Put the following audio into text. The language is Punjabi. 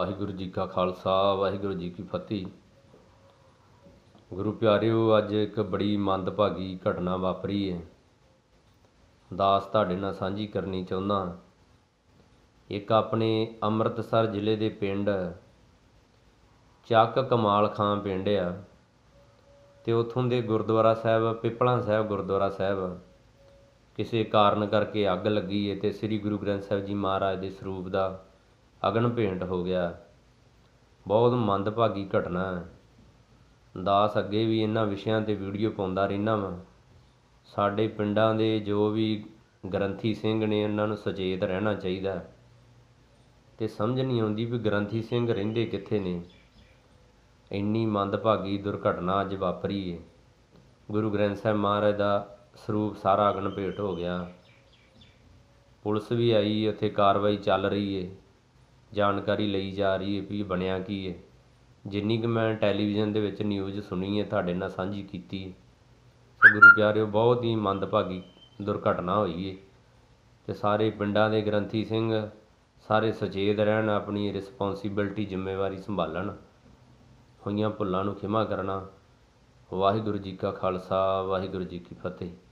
ਵਾਹਿਗੁਰੂ ਜੀ ਕਾ ਖਾਲਸਾ ਵਾਹਿਗੁਰੂ ਜੀ ਕੀ ਫਤਿਹ ਗੁਰੂ ਪਿਆਰਿਓ ਅੱਜ ਇੱਕ ਬੜੀ ਮੰਦਭਾਗੀ ਘਟਨਾ ਵਾਪਰੀ ਹੈ ਦਾਸ ਤੁਹਾਡੇ ਨਾਲ ਸਾਂਝੀ ਕਰਨੀ ਚਾਹੁੰਦਾ ਇੱਕ ਆਪਣੇ ਅੰਮ੍ਰਿਤਸਰ ਜ਼ਿਲ੍ਹੇ ਦੇ ਪਿੰਡ ਚੱਕ ਕਮਾਲ ਖਾਂ ਪਿੰਡ ਆ ਤੇ ਉਥੋਂ ਦੇ ਗੁਰਦੁਆਰਾ ਸਾਹਿਬ ਪਿਪਲਾਂ ਸਾਹਿਬ ਗੁਰਦੁਆਰਾ ਸਾਹਿਬ ਕਿਸੇ ਕਾਰਨ ਕਰਕੇ ਅੱਗ ਲੱਗੀ ਹੈ ਤੇ ਸ੍ਰੀ ਗੁਰੂ ਗ੍ਰੰਥ ਸਾਹਿਬ ਜੀ ਮਹਾਰਾਜ ਦੇ ਸਰੂਪ ਦਾ ਅਗਨ ਭੇਂਟ ਹੋ ਗਿਆ ਬਹੁਤ ਮੰਦਭਾਗੀ ਘਟਨਾ ਦਾਸ ਅੱਗੇ ਵੀ ਇਹਨਾਂ ਵਿਸ਼ਿਆਂ ਤੇ ਵੀਡੀਓ ਪਾਉਂਦਾ ਰਹਿਣਾ ਵਾ ਸਾਡੇ ਪਿੰਡਾਂ ਦੇ ਜੋ ਵੀ ਗ੍ਰੰਥੀ ਸਿੰਘ ਨੇ ਉਹਨਾਂ ਨੂੰ ਸੁਚੇਤ ਰਹਿਣਾ ਚਾਹੀਦਾ ਤੇ ਸਮਝ ਨਹੀਂ ਆਉਂਦੀ ਵੀ ਗ੍ਰੰਥੀ ਸਿੰਘ ਰਹਿੰਦੇ ਕਿੱਥੇ ਨੇ ਇੰਨੀ ਮੰਦਭਾਗੀ ਦੁਰਘਟਨਾ ਅੱਜ ਵਾਪਰੀ ਏ ਗੁਰੂ ਗ੍ਰੰਥ ਸਾਹਿਬ ਮਹਾਰਾਜ ਦਾ ਸਰੂਪ ਸਾਰਾ ਅਗਨ ਭੇਟ ਹੋ ਗਿਆ ਪੁਲਿਸ ਵੀ ਆਈ ਉੱਥੇ ਕਾਰਵਾਈ ਚੱਲ ਰਹੀ ਏ ਜਾਣਕਾਰੀ ਲਈ ਜਾ ਰਹੀ ਹੈ ਵੀ ਬਣਿਆ ਕੀ ਹੈ ਜਿੰਨੀ ਕਿ ਮੈਂ ਟੈਲੀਵਿਜ਼ਨ ਦੇ ਵਿੱਚ ਨਿਊਜ਼ ਸੁਣੀ ਹੈ ਤੁਹਾਡੇ ਨਾਲ ਸਾਂਝੀ ਕੀਤੀ ਹੈ ਗੁਰੂ ਪਿਆਰਿਓ ਬਹੁਤ ਹੀ ਮੰਦਭਾਗੀ ਦੁਰਘਟਨਾ ਹੋਈ ਹੈ ਤੇ ਸਾਰੇ ਪਿੰਡਾਂ ਦੇ ਗ੍ਰੰਥੀ ਸਿੰਘ ਸਾਰੇ ਸੁਚੇਤ ਰਹਿਣ ਆਪਣੀ ਰਿਸਪੌਂਸਿਬਿਲਟੀ ਜ਼ਿੰਮੇਵਾਰੀ ਸੰਭਾਲਣ ਹੋਈਆਂ ਭੁੱਲਾਂ ਨੂੰ ਖਿਮਾ ਕਰਨਾ ਵਾਹਿਗੁਰੂ ਜੀ ਕਾ ਖਾਲਸਾ ਵਾਹਿਗੁਰੂ ਜੀ ਕੀ ਫਤਿਹ